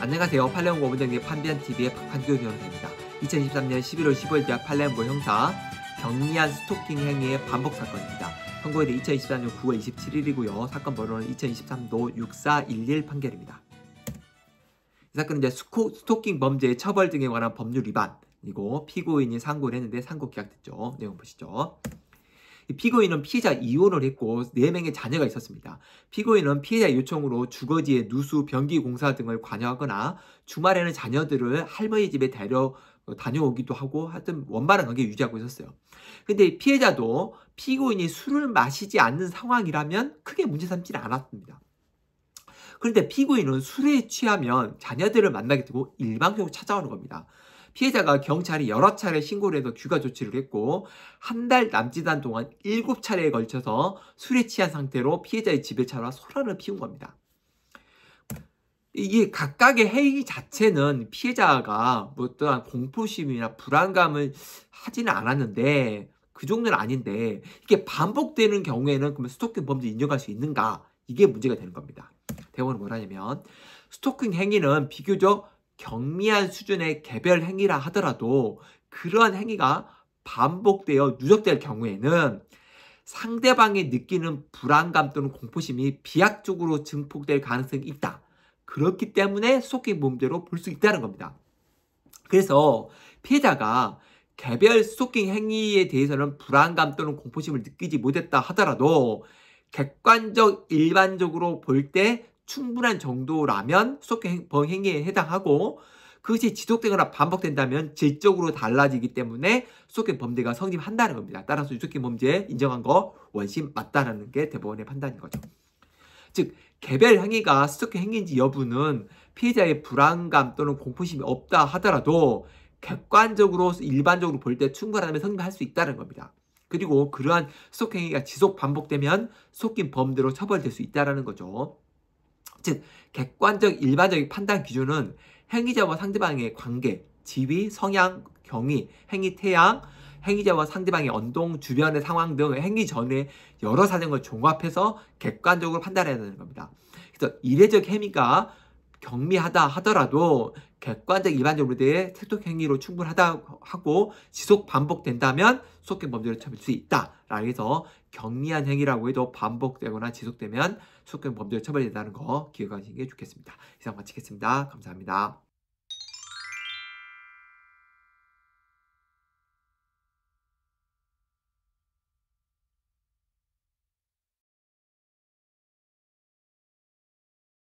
안녕하세요. 팔레온고 문정리 판비안TV의 박판규 변호사입니다. 2023년 11월 15일 대학 팔레온고 뭐 형사 경미한 스토킹 행위의 반복 사건입니다. 선고일이 2023년 9월 27일이고요. 사건 번호는 2023도 6411 판결입니다. 이 사건은 이제 스코, 스토킹 범죄의 처벌 등에 관한 법률 위반이고 피고인이 상고를 했는데 상고 기각됐죠. 내용 보시죠. 피고인은 피해자 이혼을 했고 4명의 자녀가 있었습니다. 피고인은 피해자 요청으로 주거지의 누수, 변기 공사 등을 관여하거나 주말에는 자녀들을 할머니 집에 데려 다녀오기도 하고 하여튼 원만한 관계 유지하고 있었어요. 근데 피해자도 피고인이 술을 마시지 않는 상황이라면 크게 문제 삼지는 않았습니다. 그런데 피고인은 술에 취하면 자녀들을 만나게 되고 일방적으로 찾아오는 겁니다. 피해자가 경찰이 여러 차례 신고를 해서 귀가 조치를 했고 한 달 남짓한 동안 7차례에 걸쳐서 술에 취한 상태로 피해자의 집에 찾아와 소란을 피운 겁니다. 이게 각각의 행위 자체는 피해자가 뭐 어떠한 공포심이나 불안감을 하지는 않았는데 그 정도는 아닌데 이게 반복되는 경우에는 그러면 스토킹 범죄 인정할 수 있는가 이게 문제가 되는 겁니다. 대원은 뭐라냐면 스토킹 행위는 비교적 경미한 수준의 개별 행위라 하더라도 그러한 행위가 반복되어 누적될 경우에는 상대방이 느끼는 불안감 또는 공포심이 비약적으로 증폭될 가능성이 있다. 그렇기 때문에 속기 몸대로볼 수 있다는 겁니다. 그래서 피해자가 개별 스토킹 행위에 대해서는 불안감 또는 공포심을 느끼지 못했다 하더라도 객관적 일반적으로 볼때 충분한 정도라면 수도권 행위에 해당하고 그것이 지속되거나 반복된다면 질적으로 달라지기 때문에 수도권 범죄가 성립한다는 겁니다. 따라서 유속권 범죄 인정한 거 원심 맞다라는 게 대법원의 판단인 거죠. 즉 개별 행위가 수도권 행위인지 여부는 피해자의 불안감 또는 공포심이 없다 하더라도 객관적으로 일반적으로 볼 때 충분하다면 성립할 수 있다는 겁니다. 그리고 그러한 수속행위가 지속 반복되면 속긴 범죄로 처벌될 수 있다는 거죠. 즉 객관적 일반적인 판단 기준은 행위자와 상대방의 관계, 지위, 성향, 경위, 행위 태양, 행위자와 상대방의 언동, 주변의 상황 등 행위 전에 여러 사정을 종합해서 객관적으로 판단해야 되는 겁니다. 그래서 이례적 행위가 경미하다 하더라도 객관적 일반적 우리들의 택독 행위로 충분하다 하고 지속 반복된다면 속행 범죄를 참을 수 있다. 라해서 경미한 행위라고 해도 반복되거나 지속되면 속행 범죄를 처벌된다는 거 기억하시는 게 좋겠습니다. 이상 마치겠습니다. 감사합니다.